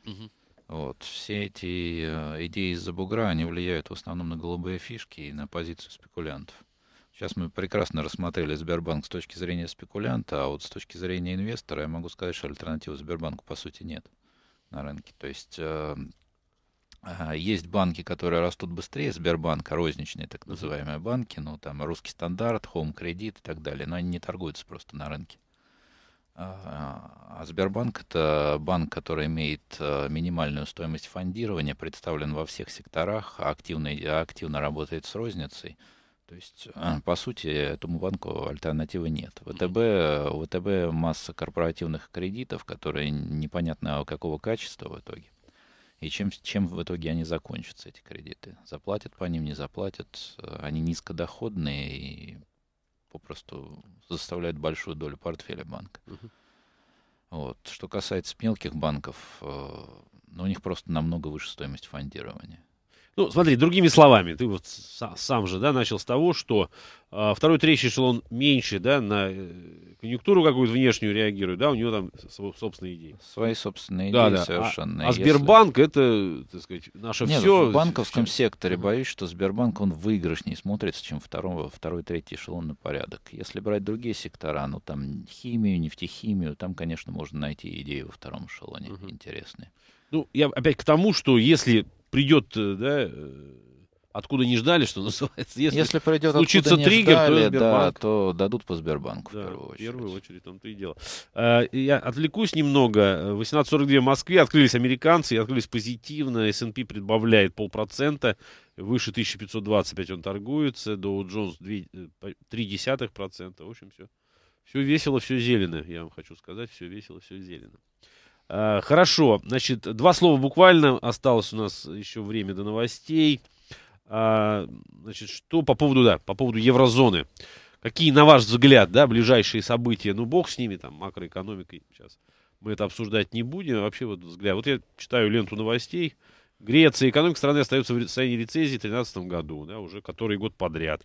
Угу. Вот. Все эти э, идеи из-за бугра, они влияют в основном на голубые фишки и на позицию спекулянтов. Сейчас мы прекрасно рассмотрели Сбербанк с точки зрения спекулянта, а вот с точки зрения инвестора я могу сказать, что альтернативы Сбербанку по сути нет на рынке. То есть э, есть банки, которые растут быстрее Сбербанк, розничные так называемые банки, ну там русский стандарт, Home кредит и так далее, но они не торгуются просто на рынке. А, а Сбербанк это банк, который имеет э, минимальную стоимость фондирования, представлен во всех секторах, активно, активно работает с розницей. То есть, э, по сути, этому банку альтернативы нет. ВТБ, ВТБ масса корпоративных кредитов, которые непонятно какого качества в итоге и чем, чем в итоге они закончатся, эти кредиты. Заплатят по ним, не заплатят. Э, они низкодоходные и попросту заставляют большую долю портфеля банка. Угу. Вот. Что касается мелких банков, э, ну, у них просто намного выше стоимость фондирования. Ну, смотри, другими словами, ты вот сам, же, да, начал с того, что э, второй, третий эшелон меньше, да, на э, конъюнктуру какую-то внешнюю реагирует, да, у него там свои собственные идеи. Свои собственные да, идеи да. А, совершенно. А, а Сбербанк если... это, так сказать, наше Нет, ну, все. в банковском секторе боюсь, что Сбербанк, он выигрышнее смотрится, чем второго, второй, третий эшелон на порядок. Если брать другие сектора, ну, там, химию, нефтехимию, там, конечно, можно найти идеи во втором эшелоне угу. интересные. Ну, я опять к тому, что если придет, э, да, э, откуда не ждали, что называется. Если, Если придет случится откуда триггер, не ждали, то, Сбербанк... да, то дадут по Сбербанку да, в первую очередь. В первую очередь, там-то и дело. Э, я отвлекусь немного. 18.42 в Москве открылись американцы, и открылись позитивно. S&P прибавляет полпроцента. Выше 1525 он торгуется. Dow Jones 0,3%. В общем, все. Все весело, все зелено, я вам хочу сказать. Все весело, все зелено. Э, хорошо, значит, два слова буквально. Осталось у нас еще время до новостей. Э, значит, что по поводу, да, по поводу еврозоны. Какие, на ваш взгляд, да, ближайшие события? Ну, бог с ними, там, макроэкономикой. Сейчас мы это обсуждать не будем. Вообще, вот взгляд. Вот я читаю ленту новостей. Греция, экономика страны остается в состоянии рецессии в 2013 году, да, уже который год подряд.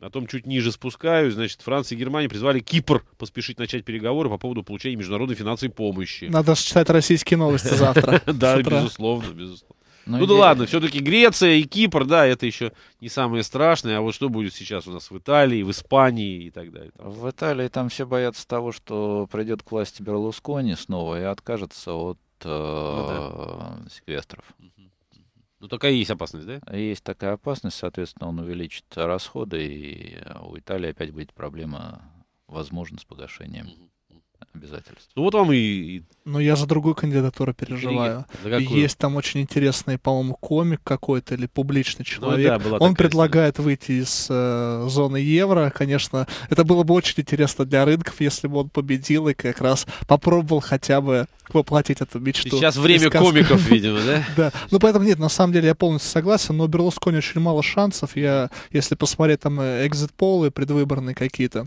Потом чуть ниже спускаюсь. Значит, Франция и Германия призвали Кипр поспешить начать переговоры по поводу получения международной финансовой помощи. Надо читать российские новости завтра. Да, безусловно, безусловно. Ну, ну да ладно, все-таки Греция и Кипр, да, это еще не самое страшное. А вот что будет сейчас у нас в Италии, в Испании и так далее? В Италии там все боятся того, что придет к власти Берлускони снова и откажется от э, ну секвестров. Ну, такая есть опасность, да? Есть такая опасность, соответственно, он увеличит расходы, и э, у Италии опять будет проблема, возможно, с погашением. Угу обязательств. Ну вот вам и... и... Но я за другую кандидатуру переживаю. Есть там очень интересный, по-моему, комик какой-то или публичный ну человек. Ну, да, Он предлагает история. выйти из э, зоны евро. Конечно, это было бы очень интересно для рынков, если бы он победил и как раз попробовал хотя бы воплотить эту мечту. Сейчас время комиков, видимо, да? Да. Ну, поэтому нет, на самом деле я полностью согласен, но у Берлускони очень мало шансов. Я, если посмотреть там э, экзит-полы, предвыборные какие-то,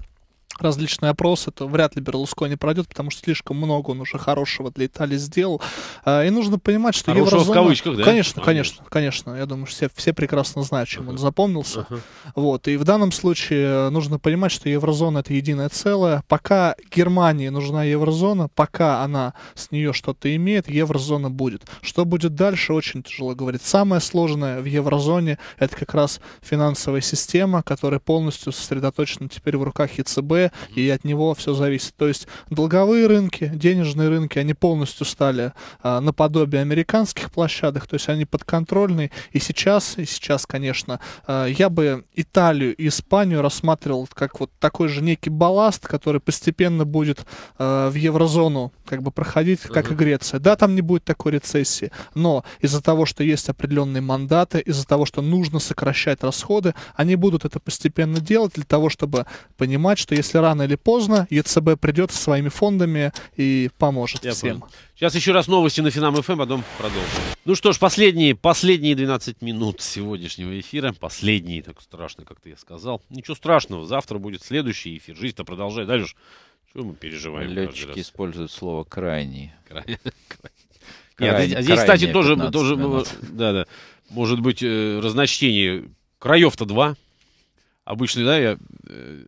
различные опросы, то вряд ли Берлускони пройдет, потому что слишком много он уже хорошего для Италии сделал. А, и нужно понимать, что Хорошего еврозона... в кавычках, да? Конечно, конечно, конечно. Я думаю, все, все прекрасно знают, чем uh-huh. он запомнился. Uh-huh. Вот. И в данном случае э, нужно понимать, что еврозона — это единое целое. Пока Германии нужна еврозона, пока она с нее что-то имеет, еврозона будет. Что будет дальше, очень тяжело говорить. Самое сложное в еврозоне — это как раз финансовая система, которая полностью сосредоточена теперь в руках ЕЦБ, и от него все зависит. То есть долговые рынки, денежные рынки, они полностью стали а, наподобие американских площадок, то есть они подконтрольны. И сейчас, и сейчас, конечно, а, я бы Италию и Испанию рассматривал как вот такой же некий балласт, который постепенно будет а, в еврозону как бы проходить, как uh-huh. и Греция. Да, там не будет такой рецессии, но из-за того, что есть определенные мандаты, из-за того, что нужно сокращать расходы, они будут это постепенно делать для того, чтобы понимать, что если рано или поздно ЕЦБ придет со своими фондами и поможет Я всем. Понял. Сейчас еще раз новости на Финам ФМ, эм, а потом продолжим. Ну что ж, последние, последние 12 минут сегодняшнего эфира. Последние, так страшно, как ты сказал. Ничего страшного, завтра будет следующий эфир. Жизнь-то продолжай. дальше. Леш, чего мы переживаем? Летчики используют слово «крайний». Крайний. А здесь, кстати, тоже, тоже ну, да, да, может быть э, разночтение. Краев-то два. Обычно, да, я э,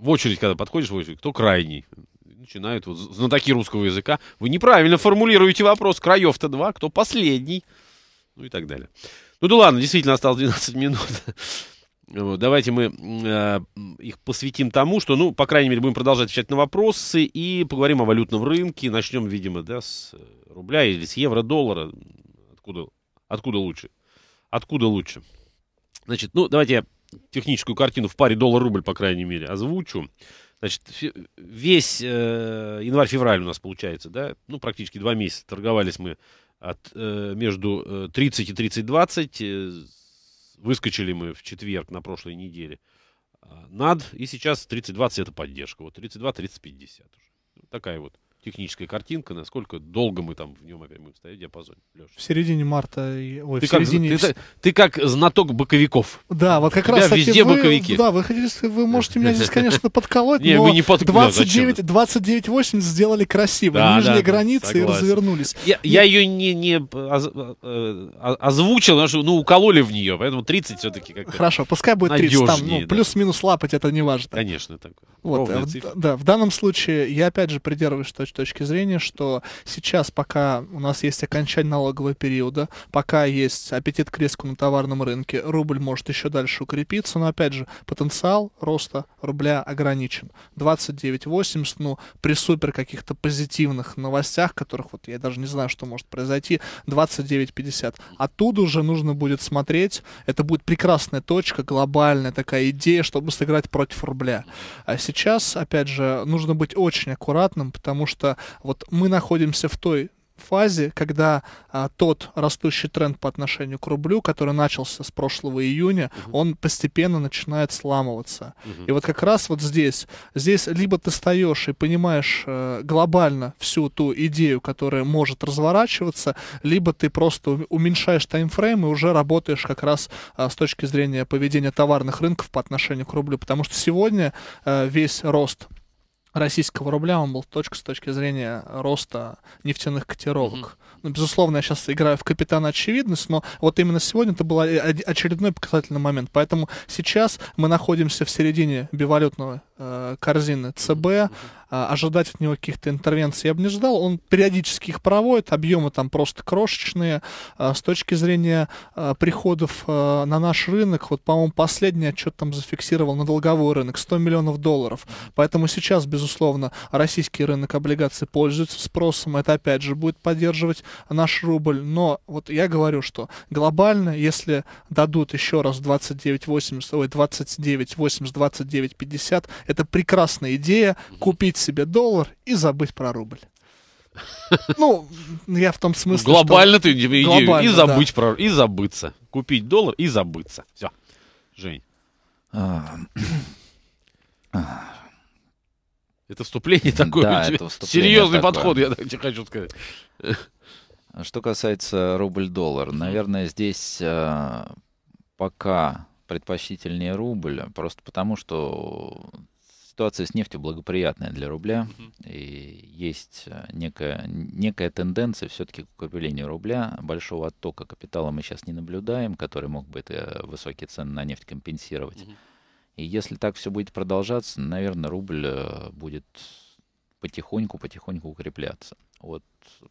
в очередь, когда подходишь в очередь, кто крайний? Начинают вот знатоки русского языка. Вы неправильно формулируете вопрос. Краев-то два, кто последний? Ну и так далее. Ну да ладно, действительно осталось 12 минут. давайте мы э, их посвятим тому, что, ну, по крайней мере, будем продолжать отвечать на вопросы и поговорим о валютном рынке. Начнем, видимо, да, с э, рубля или с евро-доллара. Откуда, откуда лучше? Откуда лучше? Значит, ну, давайте я техническую картину в паре доллар-рубль, по крайней мере, озвучу. Значит, весь э, январь-февраль у нас получается, да, ну, практически два месяца торговались мы от, э, между 30 э, и 30 20, э, выскочили мы в четверг на прошлой неделе а, над, и сейчас 30-20 это поддержка, вот 32-30-50 уже. Ну, такая вот техническая картинка, насколько долго мы там в нем опять будем стоять в диапазоне. Леш. В середине марта... Ой, ты, в середине... как, ты, ты как знаток боковиков. Да, вот как У раз... везде вы, боковики. Да, вы, хотите, вы можете меня здесь, конечно, подколоть, не, но мы не под... 29, ну, 29.80 сделали красиво. Да, нижние да, границы согласен. и развернулись. Я, я ее не, не а, а, а, озвучил, потому что, ну, укололи в нее, поэтому 30 все-таки как-то Хорошо, пускай будет 30, там, ну, да. плюс-минус лапать, это не важно. Конечно, так. Вот, э, в, да, в данном случае я, опять же, придерживаюсь точки точки зрения, что сейчас, пока у нас есть окончание налогового периода, пока есть аппетит к риску на товарном рынке, рубль может еще дальше укрепиться, но, опять же, потенциал роста рубля ограничен. 29,80, ну, при супер каких-то позитивных новостях, которых вот я даже не знаю, что может произойти, 29,50. Оттуда уже нужно будет смотреть, это будет прекрасная точка, глобальная такая идея, чтобы сыграть против рубля. А сейчас, опять же, нужно быть очень аккуратным, потому что что вот мы находимся в той фазе, когда а, тот растущий тренд по отношению к рублю, который начался с прошлого июня, угу. он постепенно начинает сламываться. Угу. И вот как раз вот здесь, здесь либо ты встаешь и понимаешь э, глобально всю ту идею, которая может разворачиваться, либо ты просто уменьшаешь таймфрейм и уже работаешь как раз э, с точки зрения поведения товарных рынков по отношению к рублю, потому что сегодня э, весь рост российского рубля, он был точка с точки зрения роста нефтяных котировок. Mm-hmm. Ну, безусловно, я сейчас играю в капитана очевидность, но вот именно сегодня это был очередной показательный момент. Поэтому сейчас мы находимся в середине бивалютного Э, корзины ЦБ, а, ожидать от него каких-то интервенций я бы не ждал. Он периодически их проводит, объемы там просто крошечные. А, с точки зрения а, приходов на наш рынок, вот, по-моему, последний отчет там зафиксировал на долговой рынок 100 миллионов долларов. Поэтому сейчас, безусловно, российский рынок облигаций пользуется спросом. Это, опять же, будет поддерживать наш рубль. Но вот я говорю, что глобально, если дадут еще раз 29,80, ой, 29,80, 29,50, это прекрасная идея купить себе доллар и забыть про рубль. Ну, я в том смысле. Глобально что... ты идею глобально, и забыть да. про и забыться. Купить доллар и забыться. Все. Жень. А, это вступление такое. Да, это вступление Серьезный такое. подход, я тебе хочу сказать. А что касается рубль-доллар, наверное, здесь а, пока предпочтительнее рубль, просто потому что ситуация с нефтью благоприятная для рубля. И есть э, некая, некая тенденция все-таки к укреплению рубля. Большого оттока капитала мы сейчас не наблюдаем, который мог бы это высокие цены на нефть компенсировать. И если так все будет продолжаться, наверное, рубль э, будет потихоньку-потихоньку укрепляться. Вот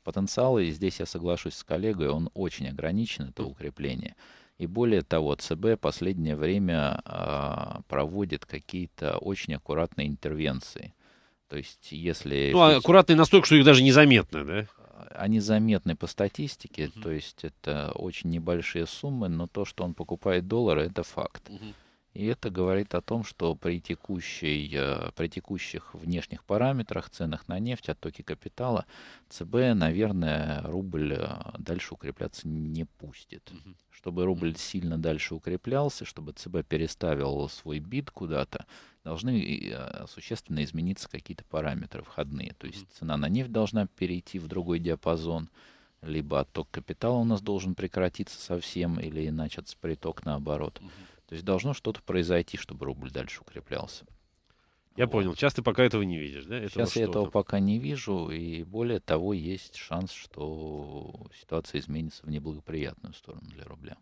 потенциал, и здесь я соглашусь с коллегой, он очень ограничен, это укрепление. И более того, ЦБ последнее время а, проводит какие-то очень аккуратные интервенции. То есть, если... Ну, а аккуратные настолько, что их даже незаметно, да? Они заметны по статистике, угу. то есть это очень небольшие суммы, но то, что он покупает доллары, это факт. Угу. И это говорит о том, что при, текущей, э, при текущих внешних параметрах, ценах на нефть, оттоке капитала, ЦБ, наверное, рубль э, дальше укрепляться не пустит. Чтобы рубль сильно дальше укреплялся, чтобы ЦБ переставил свой бит куда-то, должны э, существенно измениться какие-то параметры входные. То есть цена на нефть должна перейти в другой диапазон, либо отток капитала у нас должен прекратиться совсем, или начаться приток наоборот. Угу. То есть должно что-то произойти, чтобы рубль дальше укреплялся. Я вот. понял. Сейчас ты пока этого не видишь, да? Этого Сейчас я этого пока не вижу, и более того, есть шанс, что ситуация изменится в неблагоприятную сторону для рубля.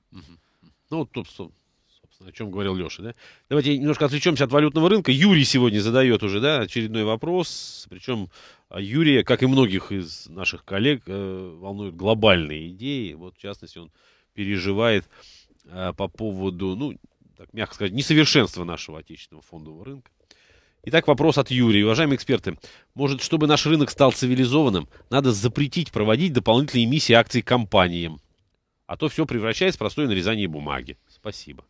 Ну, тут, собственно, о чем говорил Леша, да? Давайте немножко отвлечемся от валютного рынка. Юрий сегодня задает уже, да, очередной вопрос. Причем а, Юрия, как и многих из наших коллег, э, волнуют глобальные идеи. Вот, в частности, он переживает а, по поводу, ну, так мягко сказать, несовершенство нашего отечественного фондового рынка. Итак, вопрос от Юрия. Уважаемые эксперты, может, чтобы наш рынок стал цивилизованным, надо запретить проводить дополнительные эмиссии акций компаниям? А то все превращается в простое нарезание бумаги. Спасибо.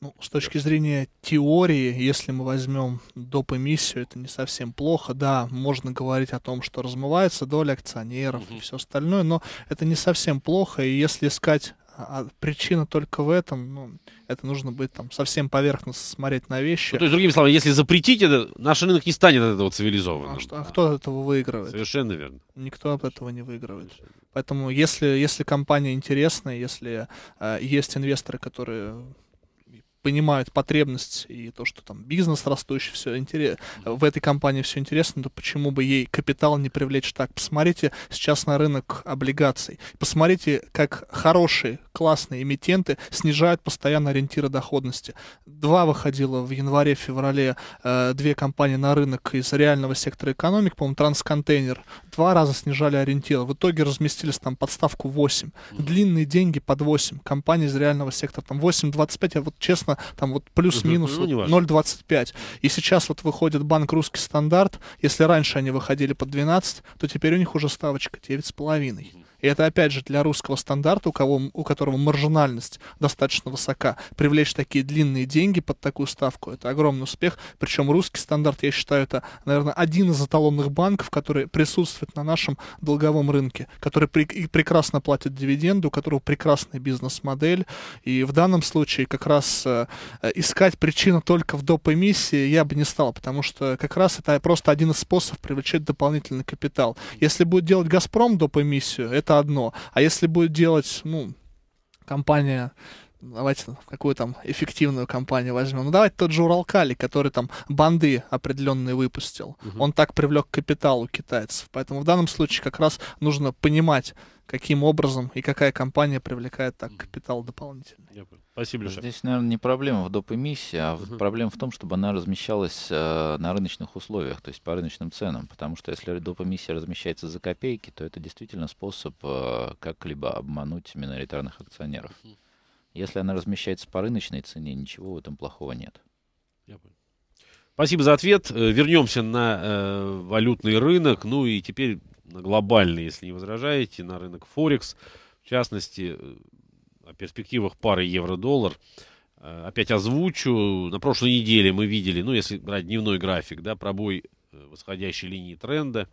Ну, с точки зрения теории, если мы возьмем доп. эмиссию, это не совсем плохо. Да, можно говорить о том, что размывается доля акционеров угу. и все остальное, но это не совсем плохо. И если искать а причина только в этом, ну, это нужно быть там совсем поверхностно смотреть на вещи. Ну, то есть, другими словами, если запретить это, наш рынок не станет от этого а цивилизованным. А, что, а кто от этого выигрывает? Совершенно верно. Никто от этого не выигрывает. Совершенно. Поэтому если, если компания интересная, если э, есть инвесторы, которые понимают потребность и то, что там бизнес растущий, все интерес в этой компании все интересно, то почему бы ей капитал не привлечь так? Посмотрите сейчас на рынок облигаций, посмотрите, как хорошие классные эмитенты снижают постоянно ориентиры доходности. Два выходило в январе-феврале, э, две компании на рынок из реального сектора экономик, по-моему, трансконтейнер, два раза снижали ориентиры. В итоге разместились там подставку 8. Длинные деньги под 8. Компании из реального сектора там 8,25, я а вот честно, там вот плюс-минус угу, ну, 0,25. И сейчас вот выходит банк «Русский стандарт», если раньше они выходили под 12, то теперь у них уже ставочка 9,5. И это, опять же, для русского стандарта, у, кого, у которого маржинальность достаточно высока, привлечь такие длинные деньги под такую ставку, это огромный успех. Причем русский стандарт, я считаю, это, наверное, один из эталонных банков, который присутствует на нашем долговом рынке, который при, прекрасно платит дивиденды, у которого прекрасная бизнес-модель. И в данном случае как раз э, э, искать причину только в доп. эмиссии я бы не стал, потому что как раз это просто один из способов привлечь дополнительный капитал. Если будет делать «Газпром» доп. эмиссию, это это одно. А если будет делать, ну, компания давайте какую там эффективную компанию возьмем. Ну, давайте тот же Уралкали, который там банды определенные выпустил. Угу. Он так привлек капитал у китайцев. Поэтому в данном случае как раз нужно понимать, каким образом и какая компания привлекает так капитал дополнительный. Спасибо Леша. Здесь, наверное, не проблема в доп. эмиссии, а угу. проблема в том, чтобы она размещалась э, на рыночных условиях, то есть по рыночным ценам. Потому что если доп. эмиссия размещается за копейки, то это действительно способ э, как-либо обмануть миноритарных акционеров. Угу. Если она размещается по рыночной цене, ничего в этом плохого нет. Я Спасибо за ответ. Э, вернемся на э, валютный рынок, ну и теперь на глобальный, если не возражаете, на рынок Форекс. В частности, э, о перспективах пары евро-доллар. Э, опять озвучу. На прошлой неделе мы видели, ну, если брать дневной график, да, пробой восходящей линии тренда.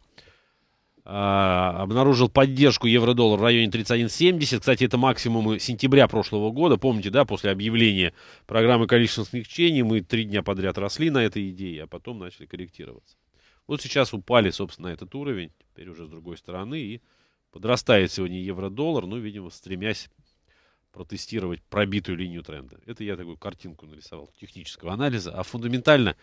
А, обнаружил поддержку евро-доллар в районе 31.70. Кстати, это максимумы сентября прошлого года. Помните, да, после объявления программы количественных смягчений мы три дня подряд росли на этой идее, а потом начали корректироваться. Вот сейчас упали, собственно, этот уровень, теперь уже с другой стороны, и подрастает сегодня евро-доллар, ну, видимо, стремясь протестировать пробитую линию тренда. Это я такую картинку нарисовал технического анализа. А фундаментально,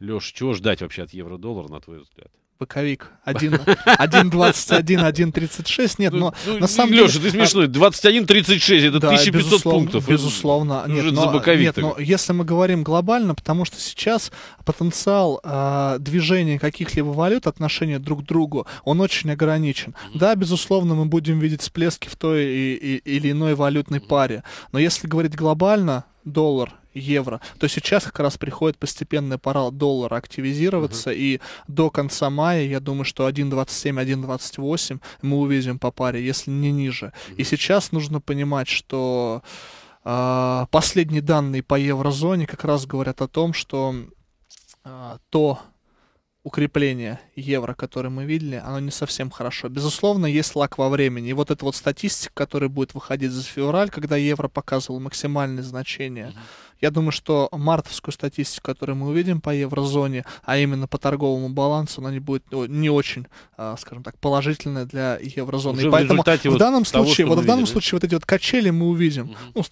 Леш, чего ждать вообще от евро-доллара, на твой взгляд? боковик 1.21, 1.36. Нет, ну, но ну, на самом Леша, деле... ты а, смешной. 21.36, это да, 1500 безусловно, пунктов. Безусловно. Ну, нет, но, нет, но если мы говорим глобально, потому что сейчас потенциал э, движения каких-либо валют, отношения друг к другу, он очень ограничен. Mm-hmm. Да, безусловно, мы будем видеть всплески в той и, и, или иной валютной mm-hmm. паре. Но если говорить глобально, доллар, евро, то сейчас как раз приходит постепенная пора доллара активизироваться, угу. и до конца мая, я думаю, что 1.27, 1.28 мы увидим по паре, если не ниже. Угу. И сейчас нужно понимать, что э, последние данные по еврозоне как раз говорят о том, что э, то укрепление евро, которое мы видели, оно не совсем хорошо. Безусловно, есть лак во времени. И вот эта вот статистика, которая будет выходить за февраль, когда евро показывал максимальные значения, mm я думаю, что мартовскую статистику, которую мы увидим по еврозоне, а именно по торговому балансу, она не будет не очень, а, скажем так, положительная для еврозоны. Уже И поэтому в, в данном того, случае, вот в данном случае вот эти вот качели мы увидим. Угу. Ну,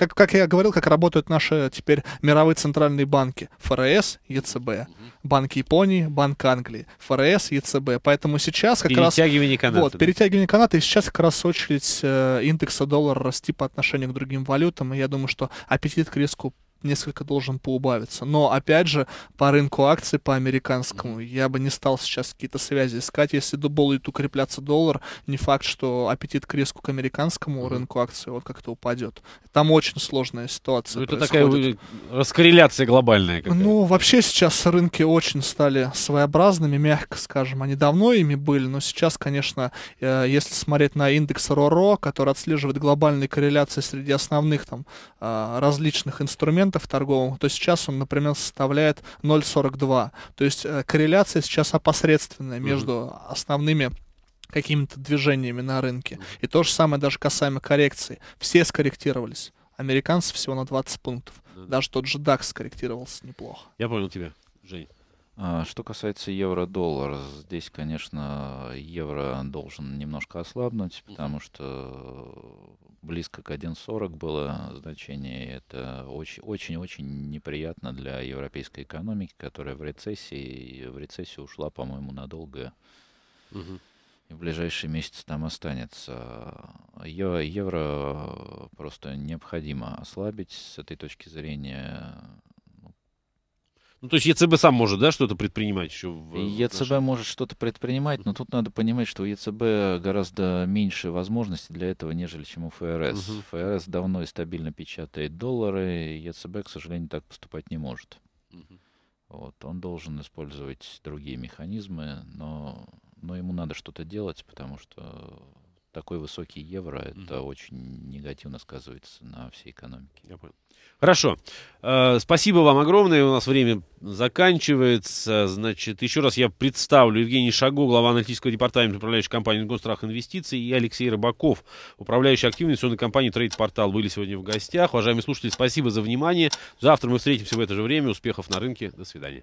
как, как я говорил, как работают наши теперь мировые центральные банки. ФРС, ЕЦБ. Банк Японии, Банк Англии. ФРС, ЕЦБ. Поэтому сейчас как раз... Перетягивание каната. Вот, да. перетягивание каната. И сейчас как раз очередь э, индекса доллара расти по отношению к другим валютам. И я думаю, что аппетит к риску несколько должен поубавиться. Но, опять же, по рынку акций, по американскому, я бы не стал сейчас какие-то связи искать. Если будет укрепляться доллар, не факт, что аппетит к риску к американскому рынку акций вот как-то упадет. Там очень сложная ситуация. Ну, это такая э, раскорреляция глобальная. Какая. Ну, вообще сейчас рынки очень стали своеобразными, мягко скажем. Они давно ими были, но сейчас, конечно, э, если смотреть на индекс РОРО, который отслеживает глобальные корреляции среди основных там а, различных инструментов, коэффициентов торговых, то сейчас он, например, составляет 0,42. То есть э, корреляция сейчас опосредственная между основными какими-то движениями на рынке. И то же самое даже касаемо коррекции. Все скорректировались. Американцы всего на 20 пунктов. Даже тот же DAX скорректировался неплохо. Я понял тебя, Жень. А, что касается евро-доллара, здесь, конечно, евро должен немножко ослабнуть, потому что близко к 1,40 было значение. Это очень-очень неприятно для европейской экономики, которая в рецессии. в рецессию ушла, по-моему, надолго. Угу. И в ближайшие месяцы там останется. Евро, евро просто необходимо ослабить с этой точки зрения. Ну, то есть ЕЦБ сам может, да, что-то предпринимать еще? В, ЕЦБ может что-то предпринимать, но тут надо понимать, что у ЕЦБ гораздо меньше возможностей для этого, нежели чем у ФРС. Угу. ФРС давно и стабильно печатает доллары, и ЕЦБ, к сожалению, так поступать не может. Угу. Вот, он должен использовать другие механизмы, но, но ему надо что-то делать, потому что такой высокий евро, это mm очень негативно сказывается на всей экономике. Я понял. Хорошо. Э, спасибо вам огромное. У нас время заканчивается. Значит, еще раз я представлю Евгений Шаго, глава аналитического департамента, управляющей компании «Гострах инвестиций», и Алексей Рыбаков, управляющий активной инвестиционной компании «Трейд-портал», были сегодня в гостях. Уважаемые слушатели, спасибо за внимание. Завтра мы встретимся в это же время. Успехов на рынке. До свидания.